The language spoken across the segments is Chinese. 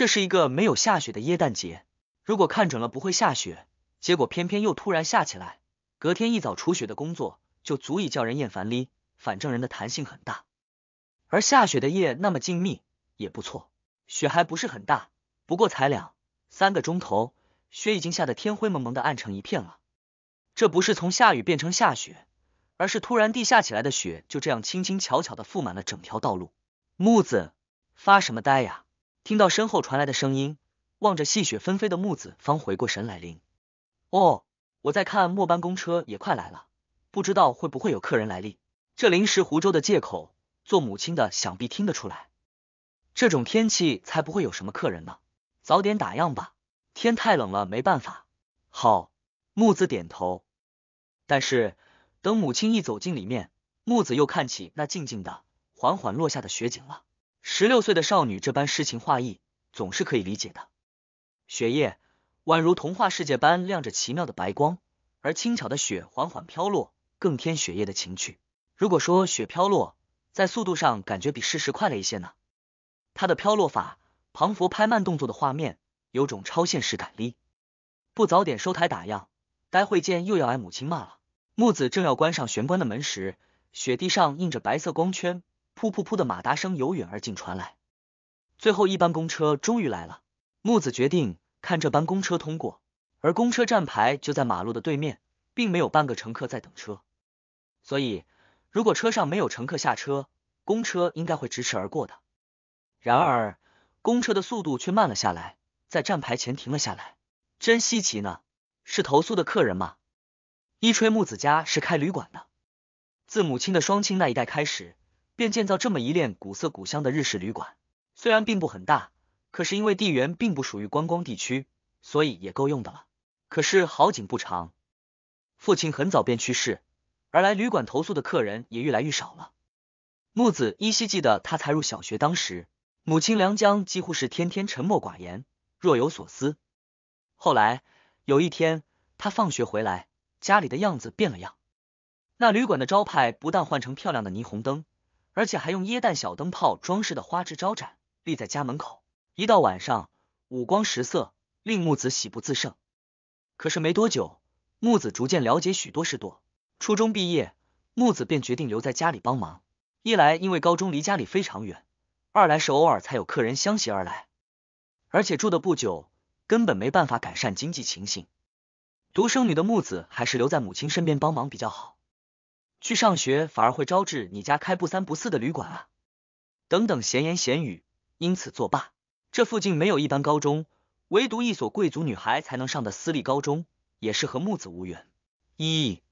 这是一个没有下雪的耶诞节，如果看准了不会下雪，结果偏偏又突然下起来，隔天一早除雪的工作就足以叫人厌烦哩。反正人的弹性很大，而下雪的夜那么静谧也不错，雪还不是很大，不过才两三个钟头，雪已经下得天灰蒙蒙的，暗成一片了。这不是从下雨变成下雪，而是突然地下起来的雪，就这样轻轻巧巧的覆满了整条道路。木子，发什么呆呀？听到身后传来的声音，望着细雪纷飞的木子，方回过神来。林，哦，我在看末班公车也快来了，不知道会不会有客人来。临这临时湖州的借口，做母亲的想必听得出来。这种天气才不会有什么客人呢。早点打烊吧，天太冷了，没办法。好，木子点头。但是等母亲一走进里面，木子又看起那静静的、缓缓落下的雪景了。十六岁的少女这般诗情画意，总是可以理解的。雪夜宛如童话世界般亮着奇妙的白光，而轻巧的雪缓缓飘落，更添雪夜的情趣。如果说雪飘落，在速度上感觉比事实快了一些呢。它的飘落法，庞佛拍慢动作的画面，有种超现实感力。不早点收台打烊，待会见又要挨母亲骂了。木子正要关上玄关的门时，雪地上映着白色光圈。噗噗噗的马达声由远而近传来，最后一班公车终于来了。木子决定看这班公车通过，而公车站牌就在马路的对面，并没有半个乘客在等车，所以如果车上没有乘客下车，公车应该会直驰而过的。然而，公车的速度却慢了下来，在站牌前停了下来，真稀奇呢。是投诉的客人吗？伊吹木子家是开旅馆的，自母亲的双亲那一代开始。便建造这么一列古色古香的日式旅馆，虽然并不很大，可是因为地缘并不属于观光地区，所以也够用的了。可是好景不长，父亲很早便去世，而来旅馆投宿的客人也越来越少了。木子依稀记得，他才入小学当时，母亲梁江几乎是天天沉默寡言，若有所思。后来有一天，他放学回来，家里的样子变了样，那旅馆的招牌不但换成漂亮的霓虹灯。而且还用椰蛋小灯泡装饰的花枝招展，立在家门口。一到晚上，五光十色，令木子喜不自胜。可是没多久，木子逐渐了解许多事多。初中毕业，木子便决定留在家里帮忙。一来因为高中离家里非常远，二来是偶尔才有客人相携而来，而且住的不久，根本没办法改善经济情形。独生女的木子还是留在母亲身边帮忙比较好。去上学反而会招致你家开不三不四的旅馆啊！等等闲言闲语，因此作罢。这附近没有一般高中，唯独一所贵族女孩才能上的私立高中，也是和木子无缘。一，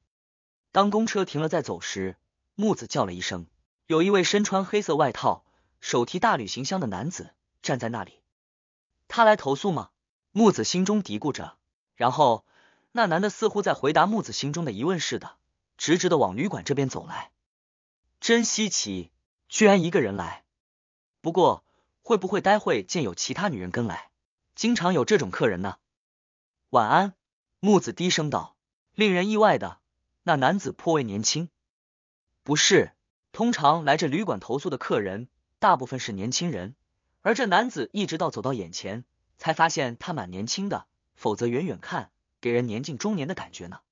当公车停了再走时，木子叫了一声。有一位身穿黑色外套、手提大旅行箱的男子站在那里。他来投诉吗？木子心中嘀咕着。然后，那男的似乎在回答木子心中的疑问似的。直直的往旅馆这边走来，真稀奇，居然一个人来。不过，会不会待会见有其他女人跟来？经常有这种客人呢。晚安，木子低声道。令人意外的，那男子颇为年轻。不是，通常来这旅馆投诉的客人大部分是年轻人，而这男子一直到走到眼前，才发现他蛮年轻的，否则远远看给人年近中年的感觉呢。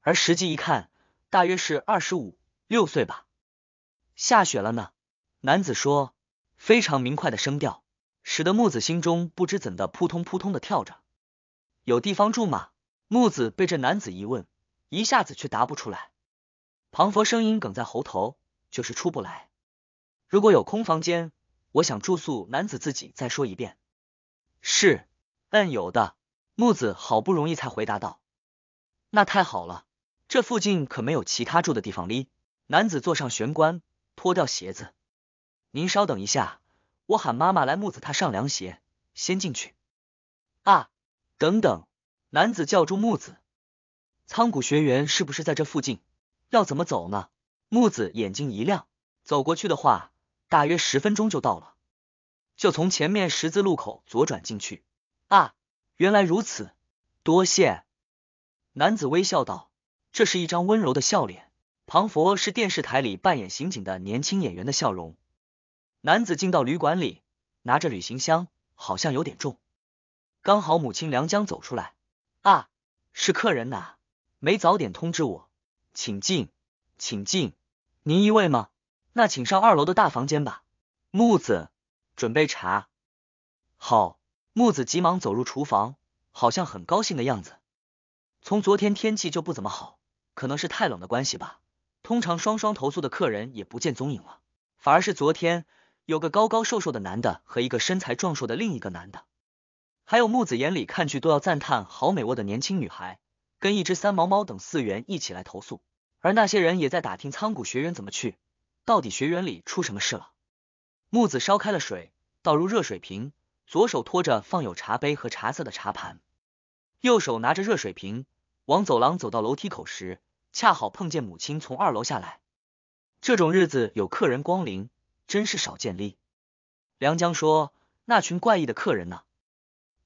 而实际一看。大约是二十五六岁吧。下雪了呢。男子说，非常明快的声调，使得木子心中不知怎的扑通扑通的跳着。有地方住吗？木子被这男子一问，一下子却答不出来。庞佛声音梗在喉头，就是出不来。如果有空房间，我想住宿。男子自己再说一遍，是，嗯，有的。木子好不容易才回答道，那太好了。这附近可没有其他住的地方哩。男子坐上玄关，脱掉鞋子。您稍等一下，我喊妈妈来木子他上凉鞋，先进去啊。等等，男子叫住木子，苍谷学员是不是在这附近？要怎么走呢？木子眼睛一亮，走过去的话，大约十分钟就到了。就从前面十字路口左转进去啊。原来如此，多谢。男子微笑道。这是一张温柔的笑脸，庞佛是电视台里扮演刑警的年轻演员的笑容。男子进到旅馆里，拿着旅行箱，好像有点重。刚好母亲梁江走出来，啊，是客人呐，没早点通知我，请进，请进，您一位吗？那请上二楼的大房间吧。木子，准备茶。好，木子急忙走入厨房，好像很高兴的样子。从昨天天气就不怎么好。可能是太冷的关系吧，通常双双投诉的客人也不见踪影了，反而是昨天有个高高瘦瘦的男的和一个身材壮硕的另一个男的，还有木子眼里看去都要赞叹好美味的年轻女孩，跟一只三毛猫等四元一起来投诉，而那些人也在打听仓谷学员怎么去，到底学员里出什么事了。木子烧开了水，倒入热水瓶，左手托着放有茶杯和茶色的茶盘，右手拿着热水瓶。往走廊走到楼梯口时，恰好碰见母亲从二楼下来。这种日子有客人光临，真是少见哩。梁江说：“那群怪异的客人呢？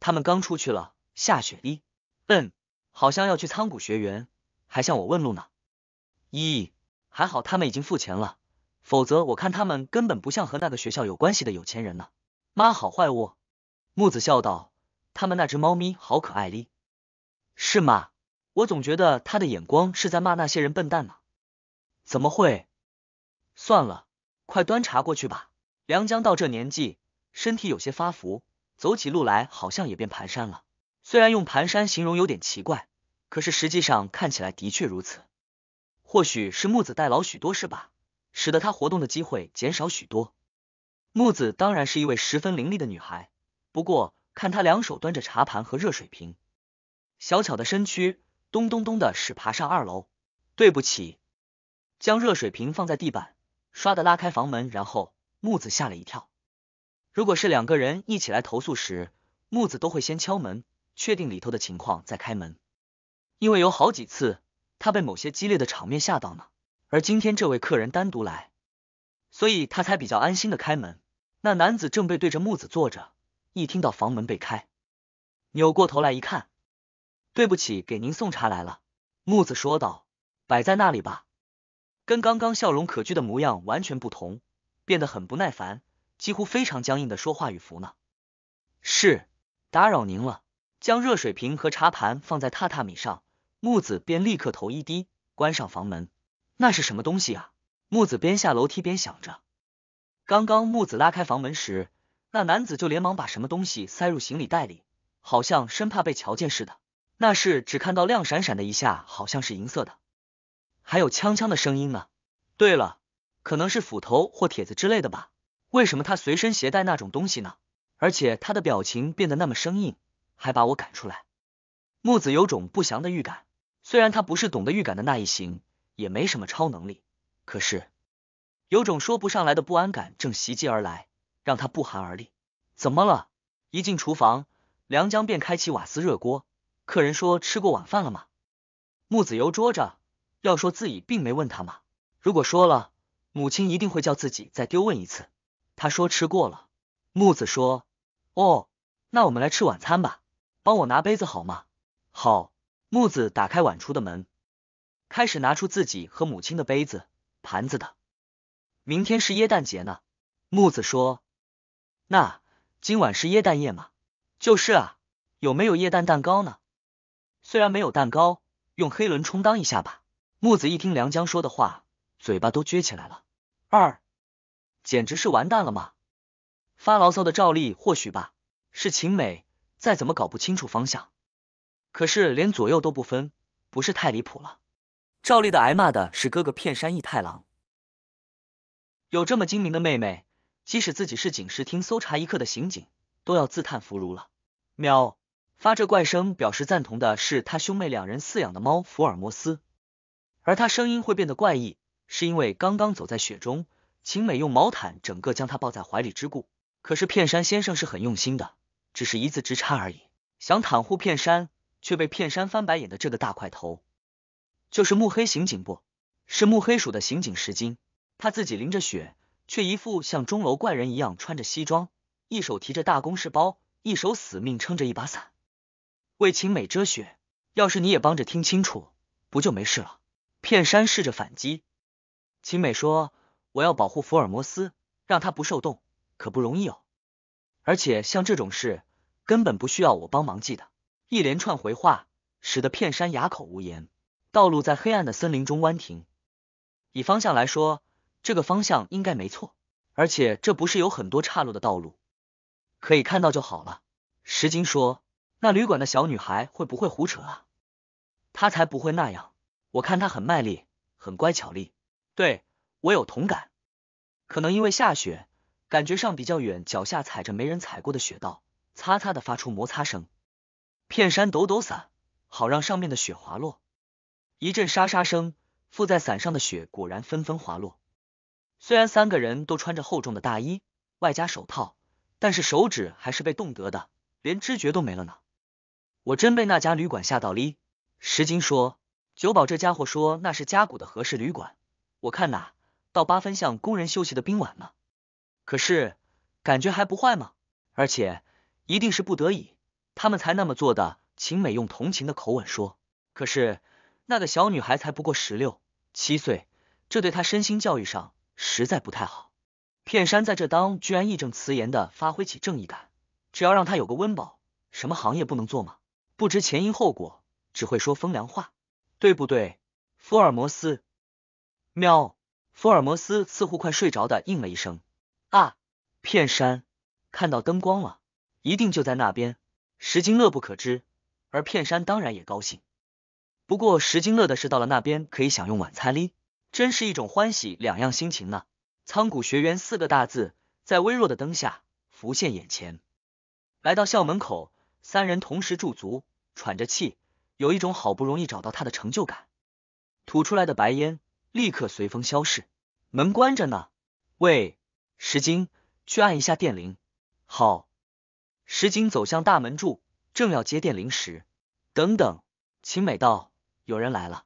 他们刚出去了，下雪哩。嗯，好像要去仓谷学园，还向我问路呢。咦，还好他们已经付钱了，否则我看他们根本不像和那个学校有关系的有钱人呢。”妈，好坏哦。”木子笑道：“他们那只猫咪好可爱哩，是吗？”我总觉得他的眼光是在骂那些人笨蛋呢，怎么会？算了，快端茶过去吧。梁江到这年纪，身体有些发福，走起路来好像也变蹒跚了。虽然用蹒跚形容有点奇怪，可是实际上看起来的确如此。或许是木子代劳许多事吧，使得他活动的机会减少许多。木子当然是一位十分伶俐的女孩，不过看她两手端着茶盘和热水瓶，小巧的身躯。咚咚咚的屎爬上二楼，对不起，将热水瓶放在地板，唰的拉开房门，然后木子吓了一跳。如果是两个人一起来投诉时，木子都会先敲门，确定里头的情况再开门，因为有好几次他被某些激烈的场面吓到呢。而今天这位客人单独来，所以他才比较安心的开门。那男子正背对着木子坐着，一听到房门被开，扭过头来一看。对不起，给您送茶来了。”木子说道，“摆在那里吧。”跟刚刚笑容可掬的模样完全不同，变得很不耐烦，几乎非常僵硬的说话与服呢。是打扰您了。将热水瓶和茶盘放在榻榻米上，木子便立刻头一低，关上房门。那是什么东西啊？木子边下楼梯边想着。刚刚木子拉开房门时，那男子就连忙把什么东西塞入行李袋里，好像生怕被瞧见似的。那是只看到亮闪闪的一下，好像是银色的，还有枪枪的声音呢。对了，可能是斧头或铁子之类的吧。为什么他随身携带那种东西呢？而且他的表情变得那么生硬，还把我赶出来。木子有种不祥的预感，虽然他不是懂得预感的那一型，也没什么超能力，可是有种说不上来的不安感正袭击而来，让他不寒而栗。怎么了？一进厨房，梁江便开启瓦斯热锅。客人说：“吃过晚饭了吗？”木子由捉着，要说自己并没问他嘛。如果说了，母亲一定会叫自己再丢问一次。他说：“吃过了。”木子说：“哦，那我们来吃晚餐吧。帮我拿杯子好吗？”好，木子打开晚出的门，开始拿出自己和母亲的杯子、盘子的。明天是椰蛋节呢，木子说：“那今晚是椰蛋夜吗？”“就是啊。”“有没有椰蛋蛋糕呢？”虽然没有蛋糕，用黑轮充当一下吧。木子一听梁江说的话，嘴巴都撅起来了。二，简直是完蛋了吗？发牢骚的赵丽或许吧，是秦美再怎么搞不清楚方向，可是连左右都不分，不是太离谱了？赵丽的挨骂的是哥哥片山义太郎。有这么精明的妹妹，即使自己是警视厅搜查一课的刑警，都要自叹弗如了。喵。发这怪声表示赞同的是他兄妹两人饲养的猫福尔摩斯，而他声音会变得怪异，是因为刚刚走在雪中，晴美用毛毯整个将他抱在怀里之故。可是片山先生是很用心的，只是一字之差而已。想袒护片山，却被片山翻白眼的这个大块头，就是暮黑刑警，部，是暮黑署的刑警石金。他自己淋着雪，却一副像钟楼怪人一样，穿着西装，一手提着大公事包，一手死命撑着一把伞。为秦美遮雪，要是你也帮着听清楚，不就没事了？片山试着反击。秦美说：“我要保护福尔摩斯，让他不受冻，可不容易哦。而且像这种事，根本不需要我帮忙记的。”一连串回话使得片山哑口无言。道路在黑暗的森林中弯停。以方向来说，这个方向应该没错，而且这不是有很多岔路的道路，可以看到就好了。石金说。那旅馆的小女孩会不会胡扯啊？她才不会那样。我看她很卖力，很乖巧力。对我有同感。可能因为下雪，感觉上比较远，脚下踩着没人踩过的雪道，擦擦的发出摩擦声。片山抖抖伞，好让上面的雪滑落。一阵沙沙声，附在伞上的雪果然纷纷滑落。虽然三个人都穿着厚重的大衣，外加手套，但是手指还是被冻得的，连知觉都没了呢。我真被那家旅馆吓到哩。石金说，酒保这家伙说那是加古的和氏旅馆，我看哪，倒八分像工人休息的宾馆呢。可是感觉还不坏吗？而且一定是不得已，他们才那么做的。秦美用同情的口吻说，可是那个小女孩才不过十六七岁，这对她身心教育上实在不太好。片山在这当居然义正辞严的发挥起正义感，只要让她有个温饱，什么行业不能做吗？不知前因后果，只会说风凉话，对不对，福尔摩斯？喵！福尔摩斯似乎快睡着的，应了一声。啊！片山看到灯光了，一定就在那边。石金乐不可知，而片山当然也高兴。不过石金乐的是到了那边可以享用晚餐哩，真是一种欢喜两样心情呢。苍谷学园四个大字在微弱的灯下浮现眼前。来到校门口。三人同时驻足，喘着气，有一种好不容易找到他的成就感。吐出来的白烟立刻随风消逝。门关着呢。喂，石晶，去按一下电铃。好。石晶走向大门柱，正要接电铃时，等等，秦美道有人来了。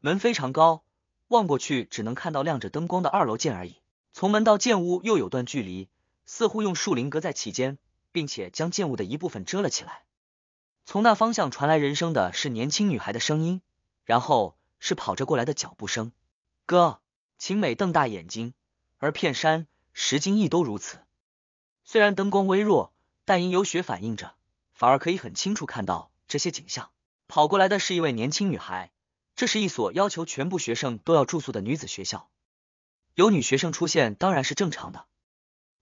门非常高，望过去只能看到亮着灯光的二楼间而已。从门到间屋又有段距离，似乎用树林隔在其间。并且将剑物的一部分遮了起来。从那方向传来人声的是年轻女孩的声音，然后是跑着过来的脚步声。哥，秦美瞪大眼睛，而片山石金亦都如此。虽然灯光微弱，但因有雪反映着，反而可以很清楚看到这些景象。跑过来的是一位年轻女孩。这是一所要求全部学生都要住宿的女子学校，有女学生出现当然是正常的。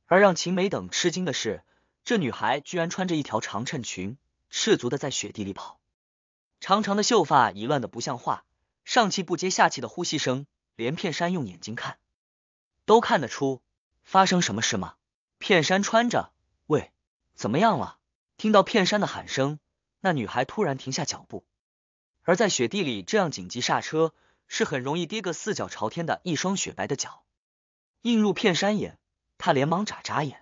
而让秦美等吃惊的是。这女孩居然穿着一条长衬裙，赤足的在雪地里跑，长长的秀发已乱的不像话，上气不接下气的呼吸声，连片山用眼睛看都看得出发生什么事吗？片山穿着，喂，怎么样了？听到片山的喊声，那女孩突然停下脚步，而在雪地里这样紧急刹车是很容易跌个四脚朝天的，一双雪白的脚映入片山眼，他连忙眨眨眼。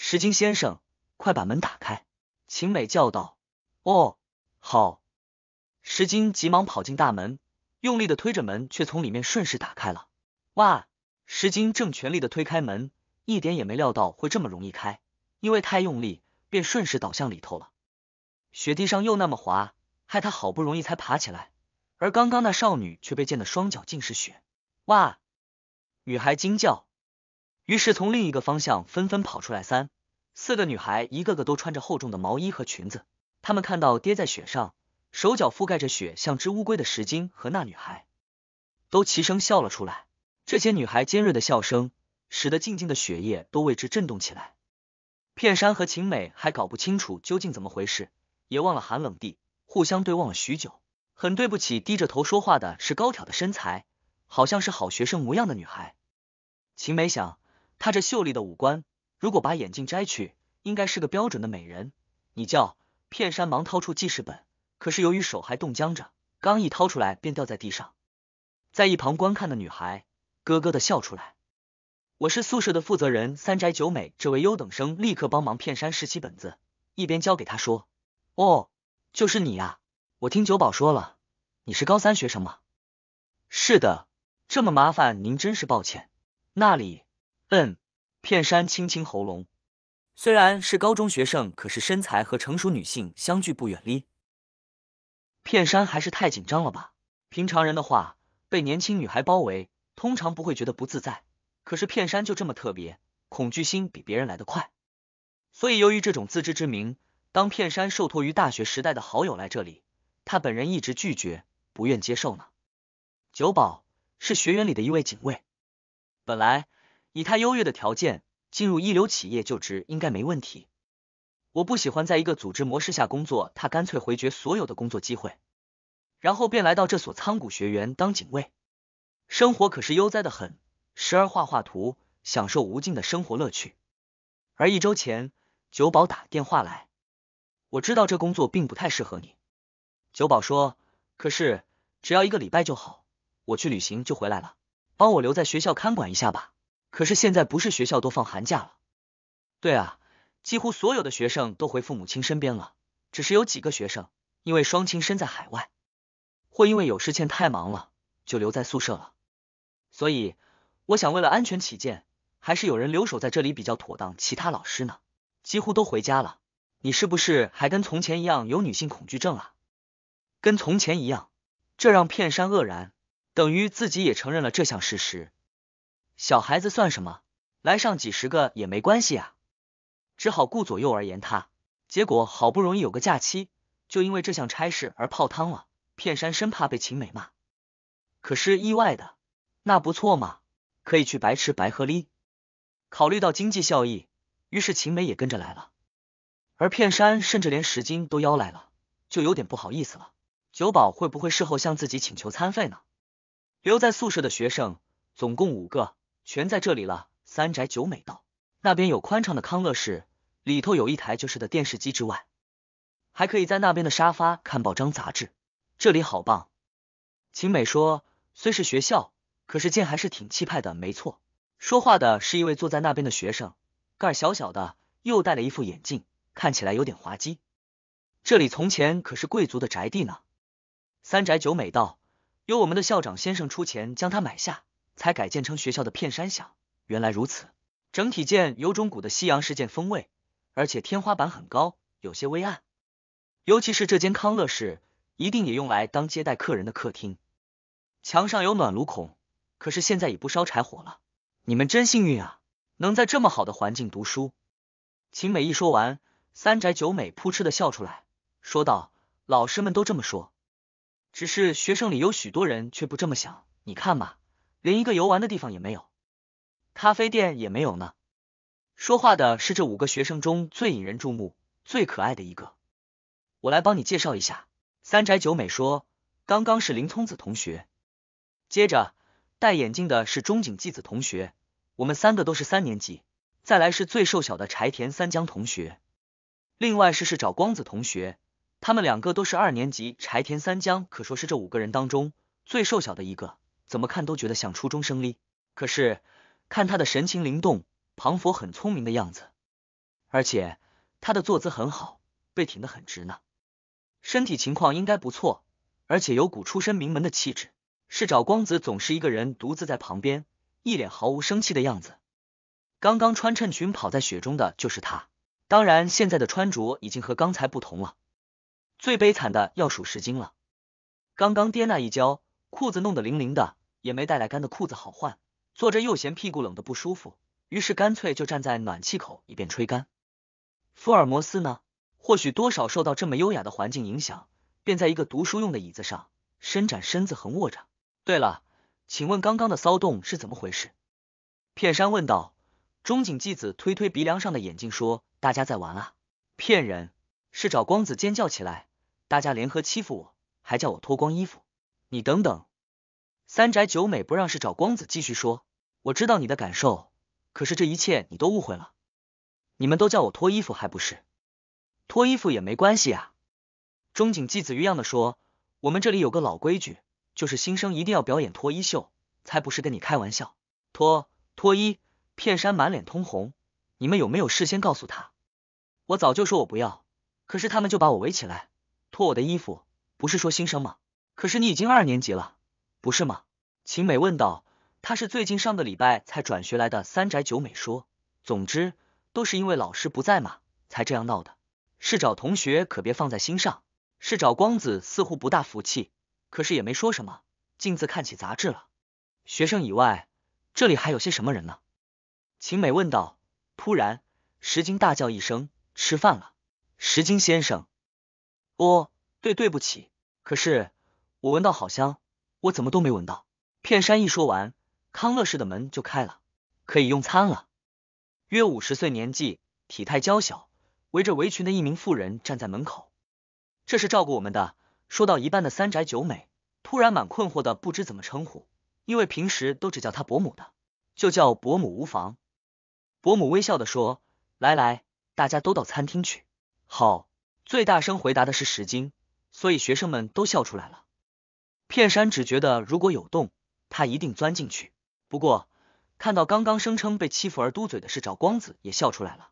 石晶先生，快把门打开！秦美叫道。哦，好！石晶急忙跑进大门，用力的推着门，却从里面顺势打开了。哇！石晶正全力的推开门，一点也没料到会这么容易开，因为太用力，便顺势倒向里头了。雪地上又那么滑，害他好不容易才爬起来。而刚刚那少女却被溅得双脚尽是血。哇！女孩惊叫。于是从另一个方向纷纷跑出来，三、四个女孩，一个个都穿着厚重的毛衣和裙子。她们看到跌在雪上，手脚覆盖着雪，像只乌龟的石晶和那女孩，都齐声笑了出来。这些女孩尖锐的笑声，使得静静的雪夜都为之震动起来。片山和秦美还搞不清楚究竟怎么回事，也忘了寒冷地互相对望了许久。很对不起，低着头说话的是高挑的身材，好像是好学生模样的女孩。秦美想。她这秀丽的五官，如果把眼镜摘去，应该是个标准的美人。你叫片山，忙掏出记事本，可是由于手还冻僵着，刚一掏出来便掉在地上。在一旁观看的女孩咯咯的笑出来。我是宿舍的负责人三宅九美，这位优等生立刻帮忙片山拾起本子，一边交给他说：“哦，就是你呀，我听九保说了，你是高三学生吗？”“是的，这么麻烦您真是抱歉，那里。”嗯，片山轻轻喉咙。虽然是高中学生，可是身材和成熟女性相距不远离。片山还是太紧张了吧？平常人的话，被年轻女孩包围，通常不会觉得不自在。可是片山就这么特别，恐惧心比别人来得快。所以，由于这种自知之明，当片山受托于大学时代的好友来这里，他本人一直拒绝，不愿接受呢。九保是学员里的一位警卫，本来。以他优越的条件进入一流企业就职应该没问题。我不喜欢在一个组织模式下工作，他干脆回绝所有的工作机会，然后便来到这所仓谷学院当警卫，生活可是悠哉的很，时而画画图，享受无尽的生活乐趣。而一周前，九保打电话来，我知道这工作并不太适合你。九保说：“可是只要一个礼拜就好，我去旅行就回来了，帮我留在学校看管一下吧。”可是现在不是学校都放寒假了？对啊，几乎所有的学生都回父母亲身边了。只是有几个学生因为双亲身在海外，或因为有事欠太忙了，就留在宿舍了。所以，我想为了安全起见，还是有人留守在这里比较妥当。其他老师呢，几乎都回家了。你是不是还跟从前一样有女性恐惧症啊？跟从前一样，这让片山愕然，等于自己也承认了这项事实。小孩子算什么？来上几十个也没关系啊！只好顾左右而言他。结果好不容易有个假期，就因为这项差事而泡汤了。片山生怕被秦美骂，可是意外的那不错嘛，可以去白吃白喝哩。考虑到经济效益，于是秦美也跟着来了。而片山甚至连十斤都邀来了，就有点不好意思了。酒保会不会事后向自己请求餐费呢？留在宿舍的学生总共五个。全在这里了，三宅九美道那边有宽敞的康乐室，里头有一台就是的电视机之外，还可以在那边的沙发看报章杂志。这里好棒，晴美说，虽是学校，可是见还是挺气派的，没错。说话的是一位坐在那边的学生，盖小小的，又戴了一副眼镜，看起来有点滑稽。这里从前可是贵族的宅地呢，三宅九美道由我们的校长先生出钱将它买下。才改建成学校的片山响，原来如此。整体建有种古的西洋式建风味，而且天花板很高，有些微暗。尤其是这间康乐室，一定也用来当接待客人的客厅。墙上有暖炉孔，可是现在已不烧柴火了。你们真幸运啊，能在这么好的环境读书。秦美一说完，三宅九美扑哧的笑出来，说道：“老师们都这么说，只是学生里有许多人却不这么想。你看吧。”连一个游玩的地方也没有，咖啡店也没有呢。说话的是这五个学生中最引人注目、最可爱的一个。我来帮你介绍一下，三宅九美说，刚刚是林聪子同学。接着戴眼镜的是中井纪子同学，我们三个都是三年级。再来是最瘦小的柴田三江同学，另外是是找光子同学，他们两个都是二年级。柴田三江可说是这五个人当中最瘦小的一个。怎么看都觉得像初中生哩，可是看他的神情灵动、庞佛很聪明的样子，而且他的坐姿很好，背挺得很直呢，身体情况应该不错，而且有股出身名门的气质。是找光子总是一个人独自在旁边，一脸毫无生气的样子。刚刚穿衬裙跑在雪中的就是他，当然现在的穿着已经和刚才不同了。最悲惨的要数石晶了，刚刚跌那一跤，裤子弄得淋淋的。也没带来干的裤子好换，坐着又嫌屁股冷的不舒服，于是干脆就站在暖气口一边吹干。福尔摩斯呢，或许多少受到这么优雅的环境影响，便在一个读书用的椅子上伸展身子横卧着。对了，请问刚刚的骚动是怎么回事？片山问道。中井纪子推推鼻梁上的眼镜说：“大家在玩啊，骗人！是找光子尖叫起来，大家联合欺负我，还叫我脱光衣服。你等等。”三宅九美不让是找光子继续说，我知道你的感受，可是这一切你都误会了。你们都叫我脱衣服还不是脱衣服也没关系呀。中井纪子鱼样的说，我们这里有个老规矩，就是新生一定要表演脱衣秀，才不是跟你开玩笑。脱脱衣，片山满脸通红。你们有没有事先告诉他？我早就说我不要，可是他们就把我围起来脱我的衣服，不是说新生吗？可是你已经二年级了。不是吗？秦美问道。他是最近上个礼拜才转学来的。三宅九美说，总之都是因为老师不在嘛，才这样闹的。是找同学可别放在心上，是找光子似乎不大服气，可是也没说什么，径自看起杂志了。学生以外，这里还有些什么人呢？秦美问道。突然，石金大叫一声：“吃饭了！”石金先生，哦，对，对不起，可是我闻到好香。我怎么都没闻到。片山一说完，康乐室的门就开了，可以用餐了。约五十岁年纪，体态娇小，围着围裙的一名妇人站在门口。这是照顾我们的。说到一半的三宅九美突然蛮困惑的不知怎么称呼，因为平时都只叫她伯母的，就叫伯母无妨。伯母微笑的说：“来来，大家都到餐厅去。”好，最大声回答的是石晶，所以学生们都笑出来了。片山只觉得如果有洞，他一定钻进去。不过看到刚刚声称被欺负而嘟嘴的是找光子，也笑出来了，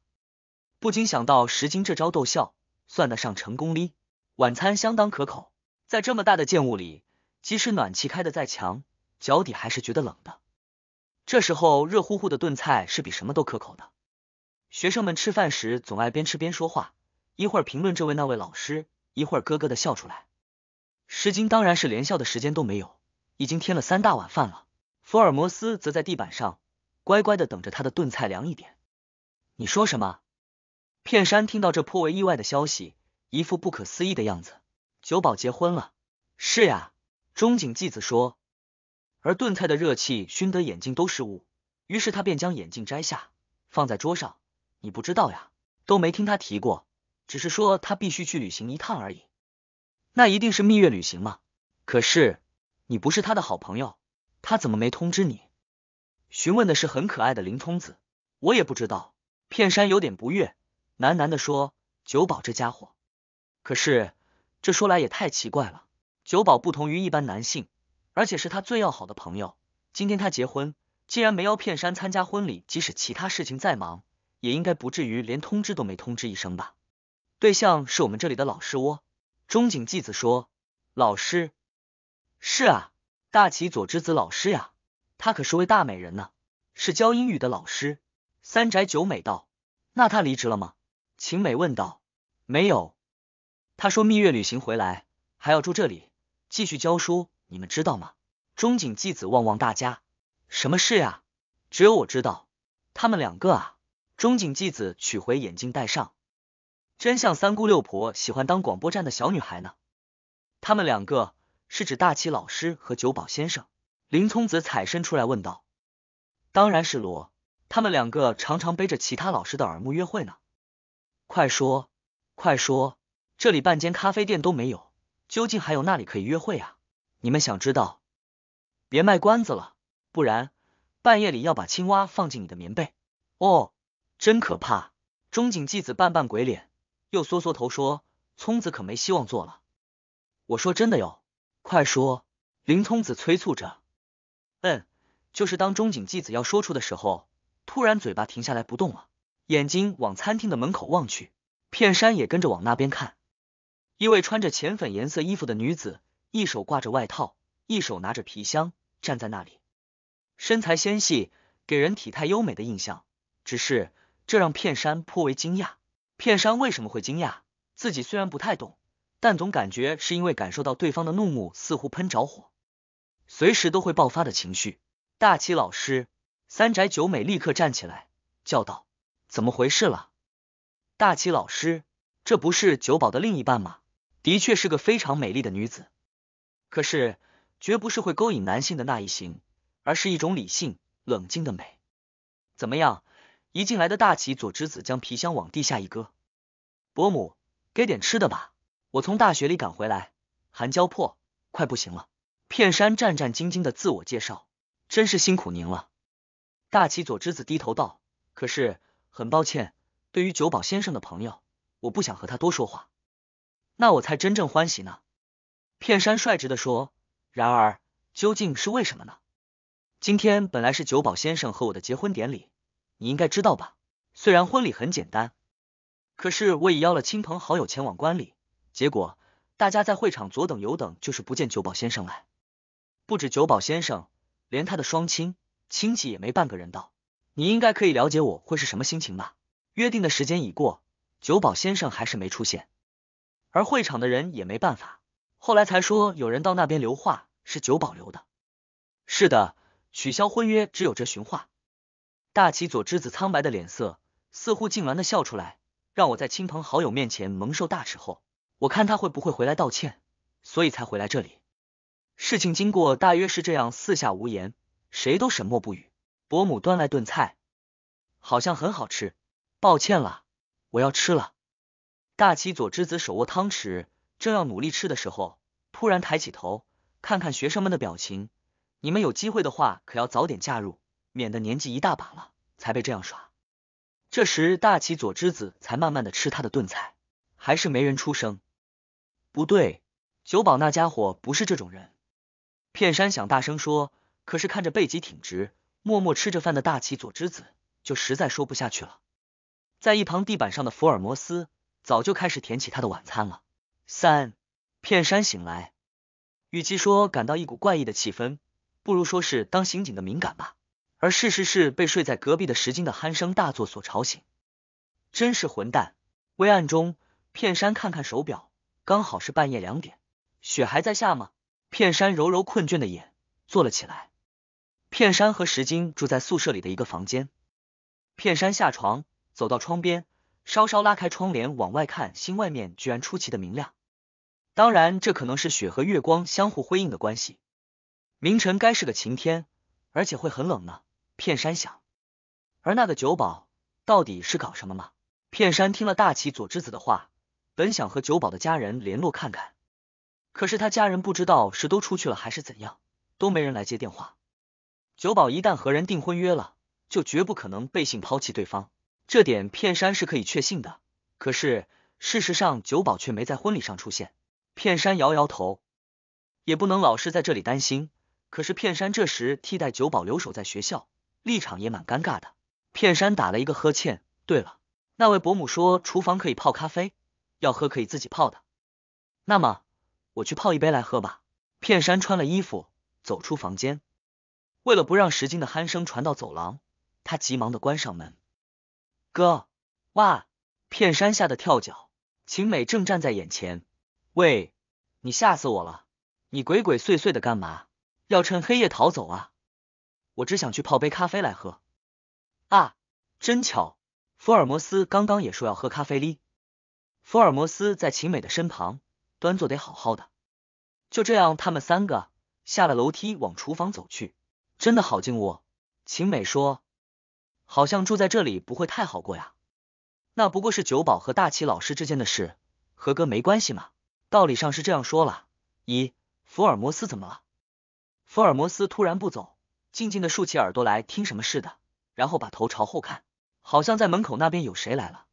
不禁想到石金这招逗笑算得上成功哩。晚餐相当可口，在这么大的间雾里，即使暖气开的再强，脚底还是觉得冷的。这时候热乎乎的炖菜是比什么都可口的。学生们吃饭时总爱边吃边说话，一会儿评论这位那位老师，一会儿咯咯的笑出来。《诗经》当然是连笑的时间都没有，已经添了三大碗饭了。福尔摩斯则在地板上乖乖的等着他的炖菜凉一点。你说什么？片山听到这颇为意外的消息，一副不可思议的样子。九保结婚了？是呀，中井纪子说。而炖菜的热气熏得眼镜都是雾，于是他便将眼镜摘下，放在桌上。你不知道呀，都没听他提过，只是说他必须去旅行一趟而已。那一定是蜜月旅行吗？可是你不是他的好朋友，他怎么没通知你？询问的是很可爱的林冲子，我也不知道。片山有点不悦，喃喃的说：“九保这家伙，可是这说来也太奇怪了。九保不同于一般男性，而且是他最要好的朋友。今天他结婚，既然没邀片山参加婚礼，即使其他事情再忙，也应该不至于连通知都没通知一声吧？对象是我们这里的老师窝。”中井纪子说：“老师是啊，大崎佐之子老师呀，她可是位大美人呢，是教英语的老师。”三宅九美道：“那他离职了吗？”晴美问道：“没有，他说蜜月旅行回来，还要住这里，继续教书。你们知道吗？”中井纪子望望大家：“什么事呀？只有我知道。他们两个啊。”中井纪子取回眼镜戴上。真像三姑六婆喜欢当广播站的小女孩呢。他们两个是指大齐老师和九保先生。林聪子踩身出来问道：“当然是罗，他们两个常常背着其他老师的耳目约会呢。快说，快说，这里半间咖啡店都没有，究竟还有那里可以约会啊？你们想知道？别卖关子了，不然半夜里要把青蛙放进你的棉被。哦，真可怕！”中井纪子半扮鬼脸。又缩缩头说：“聪子可没希望做了。”我说：“真的哟，快说！”林聪子催促着。嗯，就是当中井纪子要说出的时候，突然嘴巴停下来不动了，眼睛往餐厅的门口望去。片山也跟着往那边看。一位穿着浅粉颜色衣服的女子，一手挂着外套，一手拿着皮箱，站在那里，身材纤细，给人体态优美的印象。只是这让片山颇为惊讶。片山为什么会惊讶？自己虽然不太懂，但总感觉是因为感受到对方的怒目似乎喷着火，随时都会爆发的情绪。大崎老师、三宅九美立刻站起来叫道：“怎么回事了？”大崎老师，这不是九保的另一半吗？的确是个非常美丽的女子，可是绝不是会勾引男性的那一型，而是一种理性、冷静的美。怎么样？一进来的大崎佐之子将皮箱往地下一搁，伯母给点吃的吧，我从大学里赶回来，寒交迫，快不行了。片山战战兢兢的自我介绍，真是辛苦您了。大崎佐之子低头道，可是很抱歉，对于九保先生的朋友，我不想和他多说话。那我才真正欢喜呢。片山率直的说，然而究竟是为什么呢？今天本来是九保先生和我的结婚典礼。你应该知道吧，虽然婚礼很简单，可是我已邀了亲朋好友前往观礼，结果大家在会场左等右等，就是不见九保先生来。不止九保先生，连他的双亲、亲戚也没半个人到。你应该可以了解我会是什么心情吧？约定的时间已过，九保先生还是没出现，而会场的人也没办法。后来才说有人到那边留话，是九保留的。是的，取消婚约只有这寻话。大崎佐之子苍白的脸色，似乎痉挛的笑出来，让我在亲朋好友面前蒙受大耻后，我看他会不会回来道歉，所以才回来这里。事情经过大约是这样。四下无言，谁都沉默不语。伯母端来炖菜，好像很好吃。抱歉了，我要吃了。大崎佐之子手握汤匙，正要努力吃的时候，突然抬起头，看看学生们的表情。你们有机会的话，可要早点嫁入。免得年纪一大把了，才被这样耍。这时，大崎佐之子才慢慢的吃他的炖菜，还是没人出声。不对，九保那家伙不是这种人。片山想大声说，可是看着背脊挺直、默默吃着饭的大崎佐之子，就实在说不下去了。在一旁地板上的福尔摩斯早就开始舔起他的晚餐了。三片山醒来，与其说感到一股怪异的气氛，不如说是当刑警的敏感吧。而事实是被睡在隔壁的石金的鼾声大作所吵醒，真是混蛋！微暗中，片山看看手表，刚好是半夜两点。雪还在下吗？片山揉揉困倦的眼，坐了起来。片山和石金住在宿舍里的一个房间。片山下床，走到窗边，稍稍拉开窗帘往外看，心外面居然出奇的明亮。当然，这可能是雪和月光相互辉映的关系。明晨该是个晴天，而且会很冷呢。片山想，而那个酒保到底是搞什么吗？片山听了大崎佐之子的话，本想和酒保的家人联络看看，可是他家人不知道是都出去了还是怎样，都没人来接电话。酒保一旦和人订婚约了，就绝不可能背信抛弃对方，这点片山是可以确信的。可是事实上，酒保却没在婚礼上出现。片山摇摇头，也不能老是在这里担心。可是片山这时替代酒保留守在学校。立场也蛮尴尬的。片山打了一个呵欠。对了，那位伯母说厨房可以泡咖啡，要喝可以自己泡的。那么我去泡一杯来喝吧。片山穿了衣服，走出房间。为了不让石金的鼾声传到走廊，他急忙的关上门。哥，哇！片山吓得跳脚，晴美正站在眼前。喂，你吓死我了！你鬼鬼祟祟的干嘛？要趁黑夜逃走啊？我只想去泡杯咖啡来喝，啊，真巧，福尔摩斯刚刚也说要喝咖啡哩。福尔摩斯在晴美的身旁端坐得好好的，就这样，他们三个下了楼梯往厨房走去。真的好静哦，晴美说，好像住在这里不会太好过呀。那不过是酒保和大齐老师之间的事，和哥没关系嘛。道理上是这样说了。一，福尔摩斯怎么了？福尔摩斯突然不走。静静的竖起耳朵来听什么似的，然后把头朝后看，好像在门口那边有谁来了。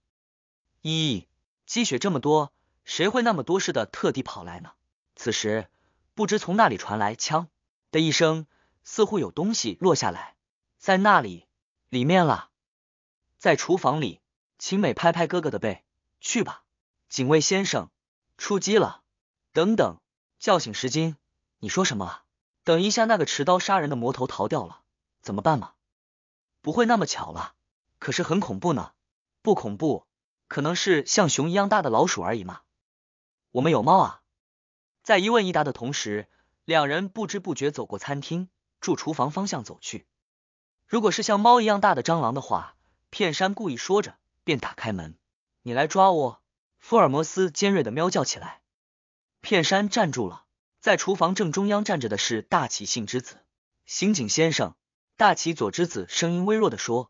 咦，积雪这么多，谁会那么多事的特地跑来呢？此时，不知从那里传来“枪”的一声，似乎有东西落下来，在那里里面了，在厨房里。晴美拍拍哥哥的背，去吧，警卫先生，出击了。等等，叫醒石金，你说什么等一下，那个持刀杀人的魔头逃掉了，怎么办嘛？不会那么巧了。可是很恐怖呢，不恐怖，可能是像熊一样大的老鼠而已嘛。我们有猫啊。在一问一答的同时，两人不知不觉走过餐厅，住厨房方向走去。如果是像猫一样大的蟑螂的话，片山故意说着，便打开门。你来抓我！福尔摩斯尖锐的喵叫起来。片山站住了。在厨房正中央站着的是大启信之子，刑警先生。大启佐之子声音微弱的说：“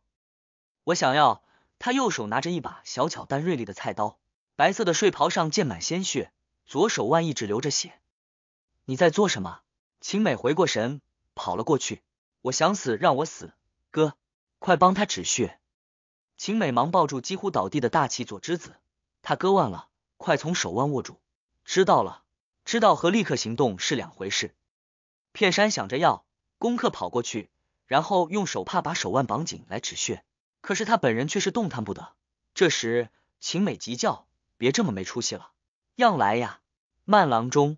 我想要。”他右手拿着一把小巧但锐利的菜刀，白色的睡袍上溅满鲜血，左手腕一直流着血。你在做什么？晴美回过神，跑了过去。我想死，让我死，哥，快帮他止血。晴美忙抱住几乎倒地的大崎佐之子，他割腕了，快从手腕握住。知道了。知道和立刻行动是两回事。片山想着要，立克跑过去，然后用手帕把手腕绑紧来止血。可是他本人却是动弹不得。这时，晴美急叫：“别这么没出息了，样来呀，慢郎中！”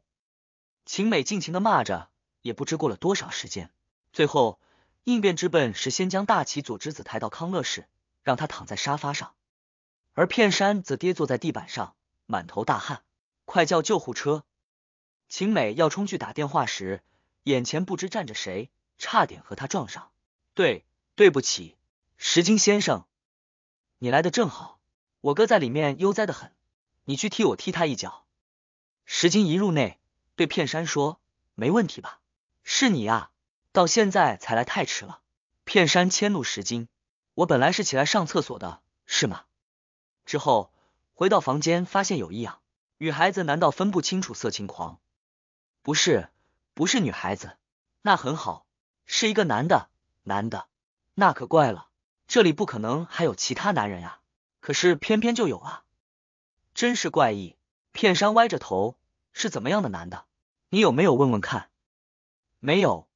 晴美尽情的骂着。也不知过了多少时间，最后应变之本是先将大崎左之子抬到康乐室，让他躺在沙发上，而片山则跌坐在地板上，满头大汗。快叫救护车！晴美要冲去打电话时，眼前不知站着谁，差点和他撞上。对，对不起，石金先生，你来的正好，我哥在里面悠哉的很，你去替我踢他一脚。石金一入内，对片山说：“没问题吧？”是你呀，到现在才来，太迟了。片山迁怒石金：“我本来是起来上厕所的，是吗？”之后回到房间，发现有异样。女孩子难道分不清楚色情狂？不是，不是女孩子，那很好，是一个男的，男的，那可怪了，这里不可能还有其他男人呀，可是偏偏就有啊，真是怪异。片山歪着头，是怎么样的男的？你有没有问问看？没有，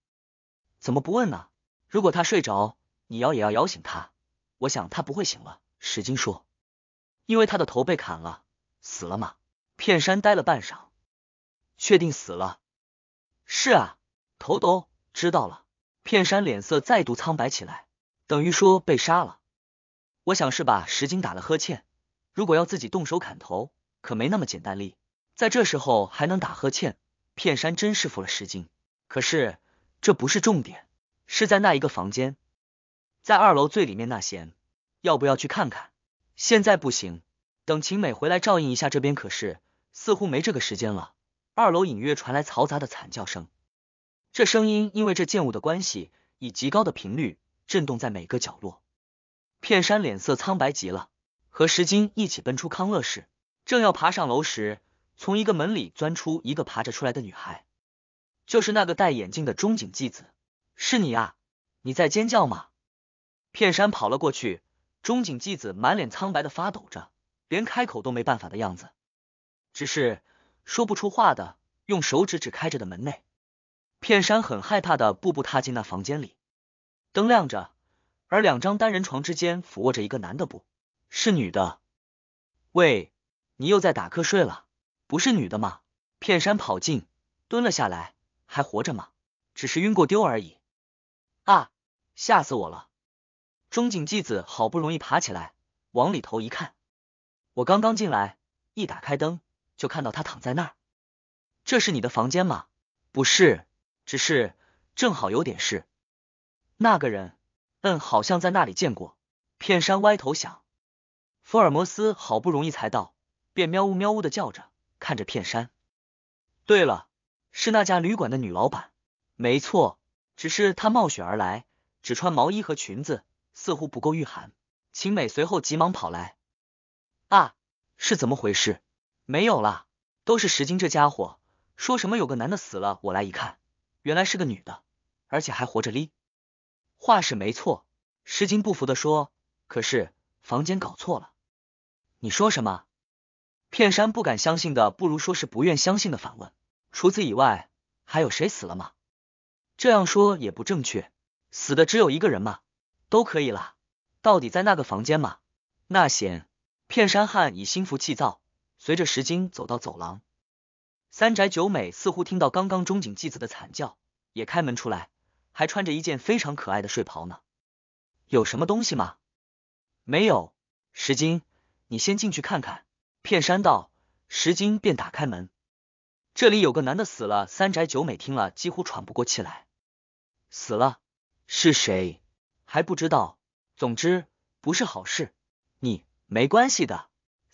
怎么不问呢？如果他睡着，你摇也要摇醒他，我想他不会醒了。史金说，因为他的头被砍了，死了嘛。片山呆了半晌。确定死了，是啊，头都知道了。片山脸色再度苍白起来，等于说被杀了。我想是吧？石井打了呵欠。如果要自己动手砍头，可没那么简单力。在这时候还能打呵欠，片山真是服了石井。可是这不是重点，是在那一个房间，在二楼最里面那间。要不要去看看？现在不行，等晴美回来照应一下这边。可是似乎没这个时间了。二楼隐约传来嘈杂的惨叫声，这声音因为这剑物的关系，以极高的频率震动在每个角落。片山脸色苍白极了，和石金一起奔出康乐室，正要爬上楼时，从一个门里钻出一个爬着出来的女孩，就是那个戴眼镜的中井纪子。是你啊？你在尖叫吗？片山跑了过去，中井纪子满脸苍白的发抖着，连开口都没办法的样子，只是。说不出话的，用手指指开着的门内，片山很害怕的，步步踏进那房间里。灯亮着，而两张单人床之间俯卧着一个男的，不是女的。喂，你又在打瞌睡了？不是女的吗？片山跑进，蹲了下来。还活着吗？只是晕过丢而已。啊！吓死我了！中井纪子好不容易爬起来，往里头一看，我刚刚进来，一打开灯。就看到他躺在那儿。这是你的房间吗？不是，只是正好有点事。那个人，嗯，好像在那里见过。片山歪头想。福尔摩斯好不容易才到，便喵呜喵呜的叫着，看着片山。对了，是那家旅馆的女老板。没错，只是她冒雪而来，只穿毛衣和裙子，似乎不够御寒。晴美随后急忙跑来。啊，是怎么回事？没有了，都是石金这家伙说什么有个男的死了，我来一看，原来是个女的，而且还活着哩。话是没错，石金不服的说，可是房间搞错了。你说什么？片山不敢相信的，不如说是不愿相信的反问。除此以外，还有谁死了吗？这样说也不正确，死的只有一个人嘛，都可以了。到底在那个房间吗？那先，片山汉已心浮气躁。随着石金走到走廊，三宅九美似乎听到刚刚中井纪子的惨叫，也开门出来，还穿着一件非常可爱的睡袍呢。有什么东西吗？没有。石金，你先进去看看。片山道，石金便打开门。这里有个男的死了。三宅九美听了几乎喘不过气来。死了？是谁？还不知道。总之，不是好事。你没关系的。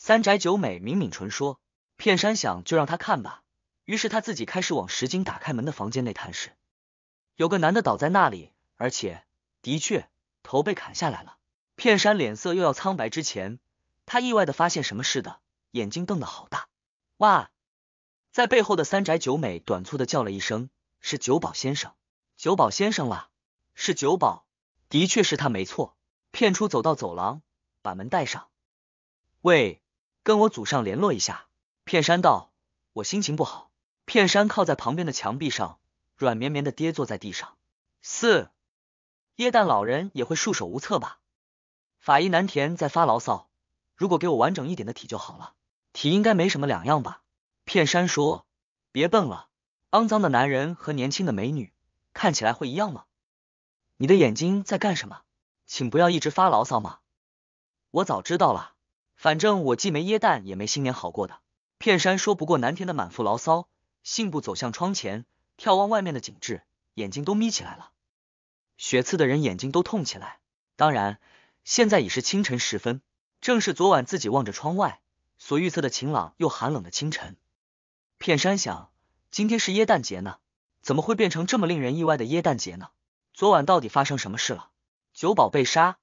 三宅九美抿抿唇说：“片山想就让他看吧。”于是他自己开始往石井打开门的房间内探视。有个男的倒在那里，而且的确头被砍下来了。片山脸色又要苍白。之前他意外的发现什么似的，眼睛瞪得好大。哇！在背后的三宅九美短促的叫了一声：“是九保先生，九保先生啦，是九保，的确是他没错。”片出走到走廊，把门带上。喂。跟我祖上联络一下，片山道，我心情不好。片山靠在旁边的墙壁上，软绵绵的跌坐在地上。四，耶诞老人也会束手无策吧？法医南田在发牢骚，如果给我完整一点的体就好了，体应该没什么两样吧？片山说，别笨了，肮脏的男人和年轻的美女看起来会一样吗？你的眼睛在干什么？请不要一直发牢骚嘛，我早知道了。反正我既没耶诞，也没新年好过的。片山说不过南田的满腹牢骚，信步走向窗前，眺望外面的景致，眼睛都眯起来了。雪刺的人眼睛都痛起来。当然，现在已是清晨时分，正是昨晚自己望着窗外所预测的晴朗又寒冷的清晨。片山想，今天是耶诞节呢，怎么会变成这么令人意外的耶诞节呢？昨晚到底发生什么事了？九保被杀。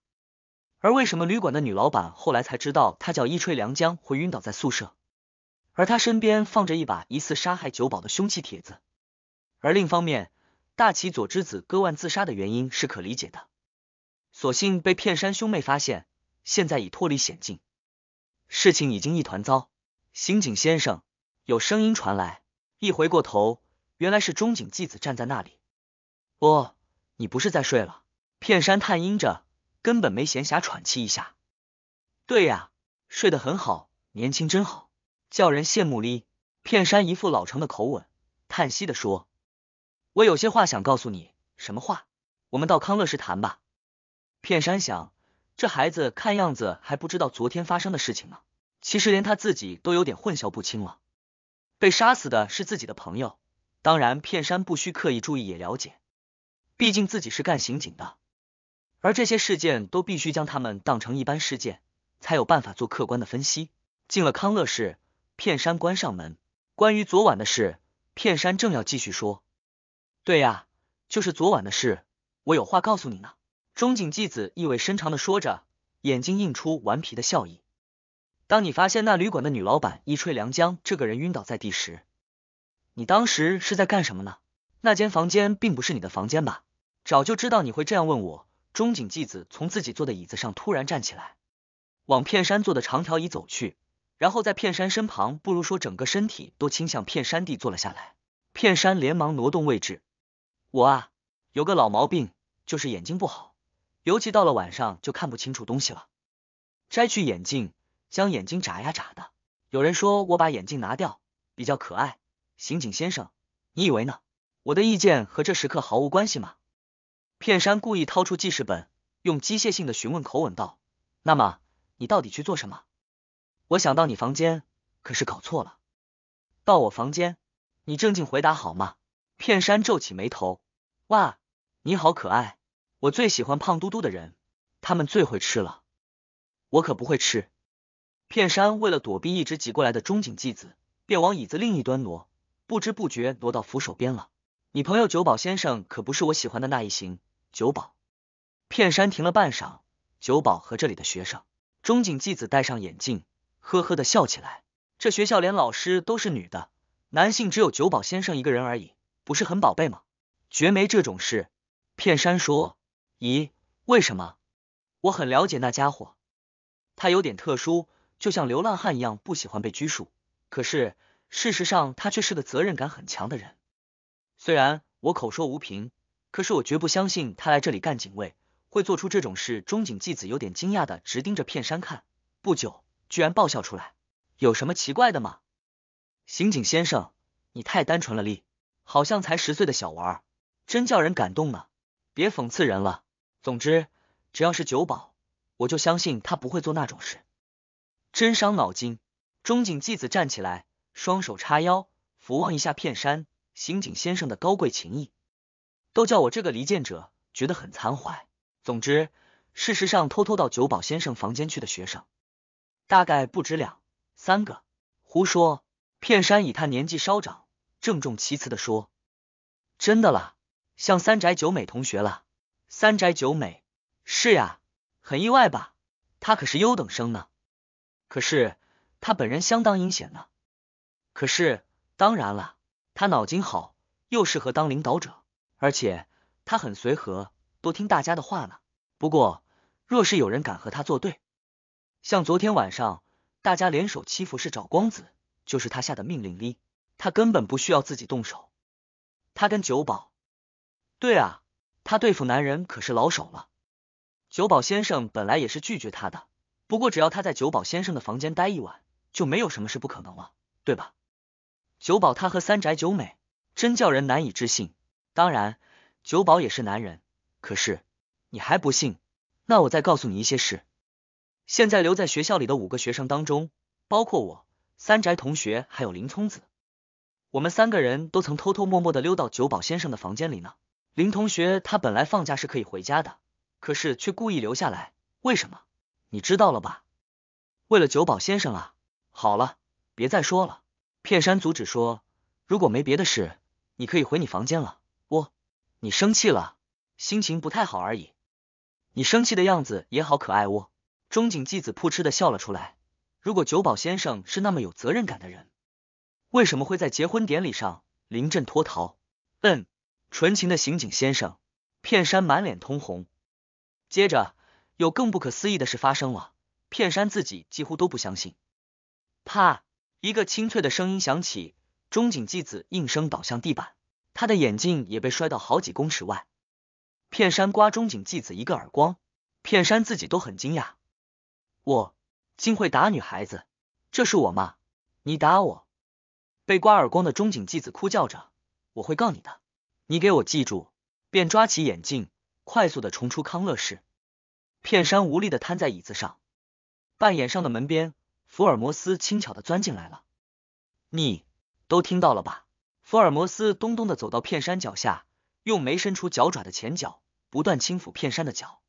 而为什么旅馆的女老板后来才知道她叫伊吹良江会晕倒在宿舍，而她身边放着一把疑似杀害酒保的凶器帖子？而另一方面，大崎佐之子割腕自杀的原因是可理解的，所幸被片山兄妹发现，现在已脱离险境。事情已经一团糟。刑警先生，有声音传来，一回过头，原来是中井纪子站在那里。哦，你不是在睡了？片山叹阴着。根本没闲暇喘气一下。对呀，睡得很好，年轻真好，叫人羡慕哩。片山一副老成的口吻，叹息的说：“我有些话想告诉你，什么话？我们到康乐室谈吧。”片山想，这孩子看样子还不知道昨天发生的事情呢。其实连他自己都有点混淆不清了。被杀死的是自己的朋友，当然片山不需刻意注意也了解，毕竟自己是干刑警的。而这些事件都必须将他们当成一般事件，才有办法做客观的分析。进了康乐室，片山关上门。关于昨晚的事，片山正要继续说。对呀，就是昨晚的事，我有话告诉你呢。中井纪子意味深长的说着，眼睛映出顽皮的笑意。当你发现那旅馆的女老板一吹凉江这个人晕倒在地时，你当时是在干什么呢？那间房间并不是你的房间吧？早就知道你会这样问我。中井纪子从自己坐的椅子上突然站起来，往片山坐的长条椅走去，然后在片山身旁，不如说整个身体都倾向片山地坐了下来。片山连忙挪动位置。我啊，有个老毛病，就是眼睛不好，尤其到了晚上就看不清楚东西了。摘去眼镜，将眼睛眨呀眨的。有人说我把眼镜拿掉比较可爱，刑警先生，你以为呢？我的意见和这时刻毫无关系吗？片山故意掏出记事本，用机械性的询问口吻道：“那么，你到底去做什么？”“我想到你房间，可是搞错了。”“到我房间，你正经回答好吗？”片山皱起眉头：“哇，你好可爱！我最喜欢胖嘟嘟的人，他们最会吃了。我可不会吃。”片山为了躲避一直挤过来的中井纪子，便往椅子另一端挪，不知不觉挪到扶手边了。你朋友九保先生可不是我喜欢的那一型。九保，片山停了半晌。九保和这里的学生中井纪子戴上眼镜，呵呵的笑起来。这学校连老师都是女的，男性只有九保先生一个人而已，不是很宝贝吗？绝没这种事。片山说：“咦，为什么？我很了解那家伙，他有点特殊，就像流浪汉一样，不喜欢被拘束。可是事实上，他却是个责任感很强的人。虽然我口说无凭。”可是我绝不相信他来这里干警卫会做出这种事。中井纪子有点惊讶的直盯着片山看，不久居然爆笑出来。有什么奇怪的吗？刑警先生，你太单纯了，丽好像才十岁的小娃儿，真叫人感动呢。别讽刺人了。总之，只要是酒保，我就相信他不会做那种事。真伤脑筋。中井纪子站起来，双手叉腰，俯望一下片山刑警先生的高贵情谊。都叫我这个离间者，觉得很惭愧。总之，事实上偷偷到九保先生房间去的学生，大概不止两三个。胡说！片山以他年纪稍长，郑重其辞的说：“真的啦，像三宅九美同学了。三宅九美，是呀，很意外吧？他可是优等生呢。可是他本人相当阴险呢。可是，当然了，他脑筋好，又适合当领导者。”而且他很随和，都听大家的话呢。不过，若是有人敢和他作对，像昨天晚上大家联手欺负是找光子，就是他下的命令哩。他根本不需要自己动手。他跟九宝。对啊，他对付男人可是老手了。九宝先生本来也是拒绝他的，不过只要他在九宝先生的房间待一晚，就没有什么是不可能了，对吧？九宝他和三宅九美，真叫人难以置信。当然，九宝也是男人。可是你还不信？那我再告诉你一些事。现在留在学校里的五个学生当中，包括我三宅同学还有林聪子，我们三个人都曾偷偷摸摸的溜到九宝先生的房间里呢。林同学他本来放假是可以回家的，可是却故意留下来，为什么？你知道了吧？为了九宝先生啊！好了，别再说了。片山阻止说：“如果没别的事，你可以回你房间了。”你生气了，心情不太好而已。你生气的样子也好可爱喔。中井纪子扑哧的笑了出来。如果久保先生是那么有责任感的人，为什么会在结婚典礼上临阵脱逃？嗯，纯情的刑警先生。片山满脸通红。接着，有更不可思议的事发生了。片山自己几乎都不相信。啪！一个清脆的声音响起，中井纪子应声倒向地板。他的眼镜也被摔到好几公尺外。片山刮中井纪子一个耳光，片山自己都很惊讶，我竟会打女孩子，这是我吗？你打我！被刮耳光的中井纪子哭叫着：“我会告你的！”你给我记住！便抓起眼镜，快速的冲出康乐室。片山无力的瘫在椅子上，半掩上的门边，福尔摩斯轻巧的钻进来了。你都听到了吧？福尔摩斯咚咚的走到片山脚下，用没伸出脚爪的前脚不断轻抚片山的脚。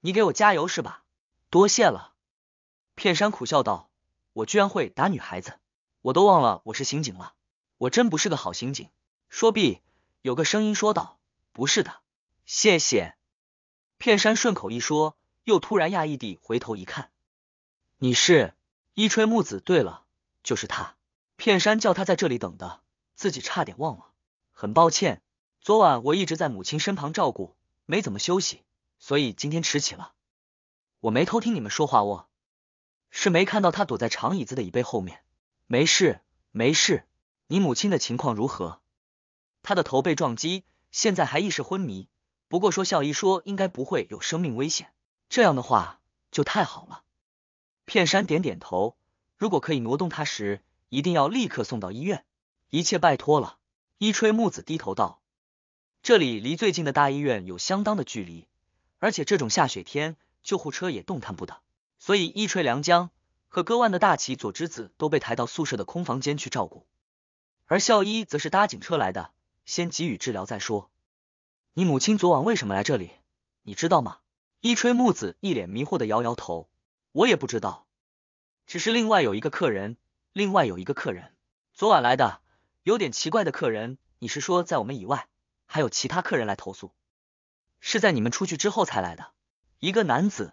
你给我加油是吧？多谢了。片山苦笑道：“我居然会打女孩子，我都忘了我是刑警了，我真不是个好刑警。”说毕，有个声音说道：“不是的，谢谢。”片山顺口一说，又突然讶异地回头一看：“你是伊吹木子？对了，就是他。片山叫他在这里等的。”自己差点忘了，很抱歉，昨晚我一直在母亲身旁照顾，没怎么休息，所以今天迟起了。我没偷听你们说话，哦，是没看到他躲在长椅子的椅背后面。没事，没事。你母亲的情况如何？他的头被撞击，现在还意识昏迷，不过说校医说应该不会有生命危险。这样的话就太好了。片山点点头，如果可以挪动他时，一定要立刻送到医院。一切拜托了。伊吹木子低头道：“这里离最近的大医院有相当的距离，而且这种下雪天，救护车也动弹不得。所以伊吹良江和割腕的大旗佐之子都被抬到宿舍的空房间去照顾，而校医则是搭警车来的，先给予治疗再说。”你母亲昨晚为什么来这里？你知道吗？伊吹木子一脸迷惑的摇摇头：“我也不知道，只是另外有一个客人，另外有一个客人昨晚来的。”有点奇怪的客人，你是说在我们以外还有其他客人来投诉？是在你们出去之后才来的？一个男子，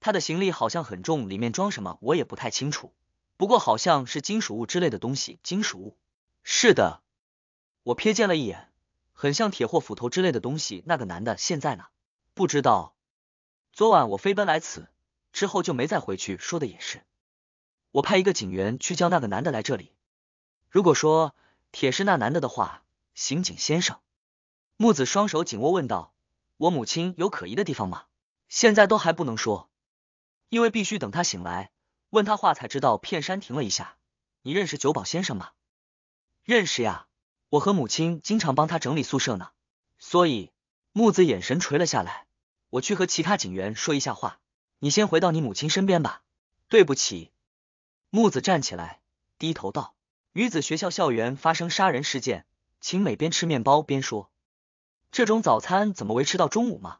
他的行李好像很重，里面装什么我也不太清楚，不过好像是金属物之类的东西。金属物，是的，我瞥见了一眼，很像铁或斧头之类的东西。那个男的现在呢？不知道。昨晚我飞奔来此，之后就没再回去。说的也是，我派一个警员去叫那个男的来这里。如果说铁是那男的的话，刑警先生，木子双手紧握问道：“我母亲有可疑的地方吗？”现在都还不能说，因为必须等他醒来，问他话才知道。片山停了一下：“你认识九保先生吗？”“认识呀，我和母亲经常帮他整理宿舍呢。”所以木子眼神垂了下来。我去和其他警员说一下话，你先回到你母亲身边吧。对不起，木子站起来，低头道。女子学校校园发生杀人事件，请美边吃面包边说：“这种早餐怎么维持到中午吗？”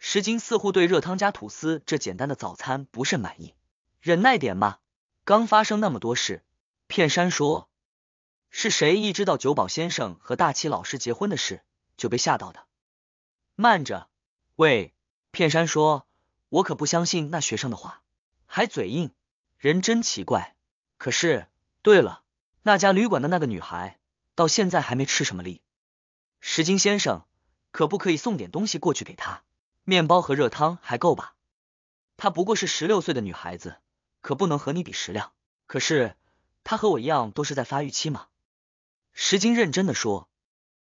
石晶似乎对热汤加吐司这简单的早餐不甚满意，忍耐点嘛。刚发生那么多事，片山说：“是谁一知道九保先生和大齐老师结婚的事就被吓到的？”慢着，喂，片山说：“我可不相信那学生的话，还嘴硬，人真奇怪。”可是，对了。那家旅馆的那个女孩到现在还没吃什么力，石金先生，可不可以送点东西过去给她？面包和热汤还够吧？她不过是十六岁的女孩子，可不能和你比食量。可是她和我一样都是在发育期嘛。石金认真的说，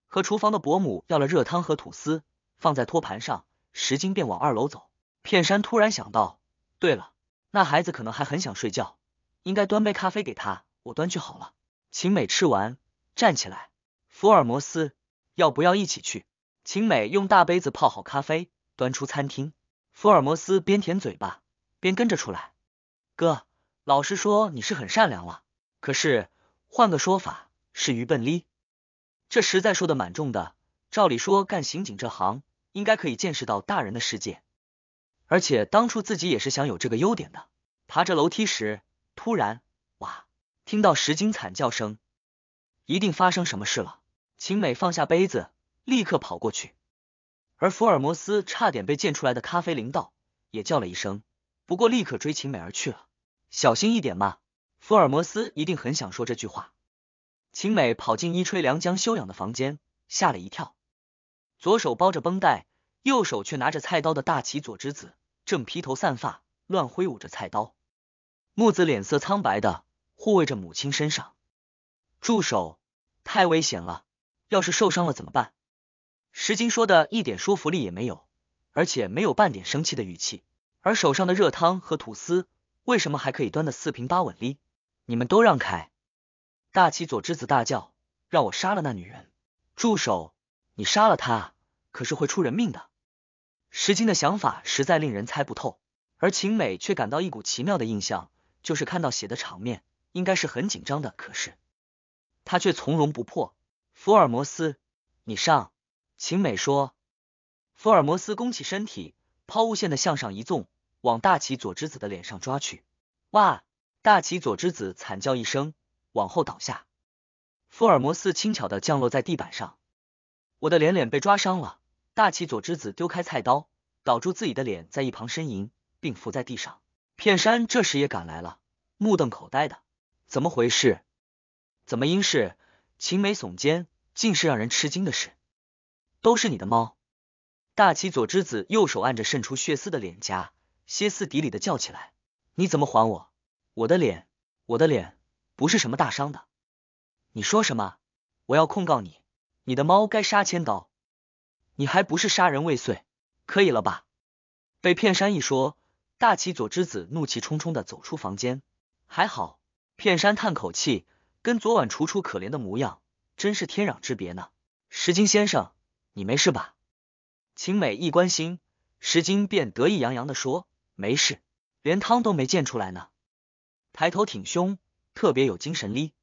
和厨房的伯母要了热汤和吐司，放在托盘上，石金便往二楼走。片山突然想到，对了，那孩子可能还很想睡觉，应该端杯咖啡给她。我端去好了。晴美吃完，站起来。福尔摩斯，要不要一起去？晴美用大杯子泡好咖啡，端出餐厅。福尔摩斯边舔嘴巴，边跟着出来。哥，老实说，你是很善良了。可是换个说法，是愚笨哩。这实在说的蛮重的。照理说，干刑警这行，应该可以见识到大人的世界。而且当初自己也是想有这个优点的。爬着楼梯时，突然。听到石金惨叫声，一定发生什么事了。秦美放下杯子，立刻跑过去，而福尔摩斯差点被溅出来的咖啡淋到，也叫了一声。不过立刻追秦美而去了。小心一点嘛，福尔摩斯一定很想说这句话。秦美跑进伊吹良将休养的房间，吓了一跳。左手包着绷带，右手却拿着菜刀的大崎佐之子，正披头散发乱挥舞着菜刀。木子脸色苍白的。护卫着母亲身上，住手！太危险了，要是受伤了怎么办？石金说的一点说服力也没有，而且没有半点生气的语气。而手上的热汤和吐司为什么还可以端的四平八稳哩？你们都让开！大崎左之子大叫：“让我杀了那女人！”住手！你杀了她，可是会出人命的。石金的想法实在令人猜不透，而晴美却感到一股奇妙的印象，就是看到血的场面。应该是很紧张的，可是他却从容不迫。福尔摩斯，你上！秦美说。福尔摩斯弓起身体，抛物线的向上一纵，往大崎佐之子的脸上抓去。哇！大崎佐之子惨叫一声，往后倒下。福尔摩斯轻巧的降落在地板上。我的脸脸被抓伤了。大崎佐之子丢开菜刀，挡住自己的脸，在一旁呻吟，并伏在地上。片山这时也赶来了，目瞪口呆的。怎么回事？怎么应是？秦眉耸肩，竟是让人吃惊的事。都是你的猫！大崎左之子右手按着渗出血丝的脸颊，歇斯底里的叫起来：“你怎么还我？我的脸，我的脸，不是什么大伤的。”你说什么？我要控告你！你的猫该杀千刀！你还不是杀人未遂？可以了吧？被片山一说，大崎左之子怒气冲冲的走出房间。还好。片山叹口气，跟昨晚楚楚可怜的模样真是天壤之别呢。石金先生，你没事吧？晴美一关心，石金便得意洋洋的说：“没事，连汤都没溅出来呢，抬头挺胸，特别有精神力。”